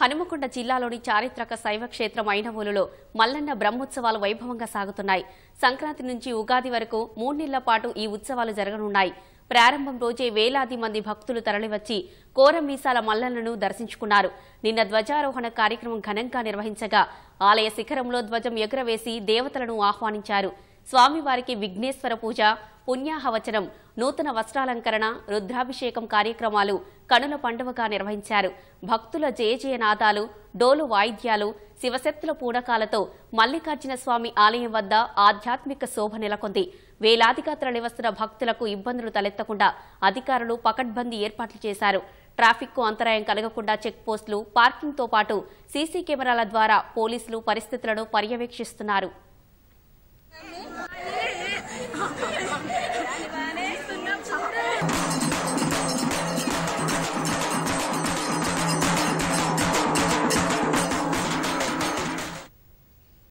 హనుమకొండ జిల్లాలోని చారిత్రక శైవ క్షేత్రం అయినవోలులో మల్లన్న బ్రహ్మోత్సవాలు వైభవంగా సాగుతున్నాయి సంక్రాంతి నుంచి ఉగాది వరకు మూడు నెలల పాటు ఈ ఉత్సవాలు జరగనున్నాయి ప్రారంభం రోజే వేలాది మంది భక్తులు తరలివచ్చి కోరమీసాల మల్లన్నను దర్శించుకున్నారు నిన్న ధ్వజారోహణ కార్యక్రమం ఘనంగా నిర్వహించగా ఆలయ శిఖరంలో ధ్వజం ఎగురవేసి దేవతలను ఆహ్వానించారు స్వామివారికి విఘ్నేశ్వర పూజ పుణ్యాహవచనం నూతన వస్త్రాలంకరణ రుద్రాభిషేకం కార్యక్రమాలు కనుల పండువగా నిర్వహించారు భక్తుల జయజయనాదాలు డోలు వాయిద్యాలు శివశక్తుల పూడకాలతో మల్లికార్జున స్వామి ఆలయం వద్ద ఆధ్యాత్మిక శోభ నెలకొంది వేలాదిగా తరలివస్తున్న భక్తులకు ఇబ్బందులు తలెత్తకుండా అధికారులు పకడ్బందీ ఏర్పాట్లు చేశారు ట్రాఫిక్కు అంతరాయం కలగకుండా చెక్ పోస్టులు పార్కింగ్తో పాటు సీసీ కెమెరాల ద్వారా పోలీసులు పరిస్థితులను పర్యవేక్షిస్తున్నారు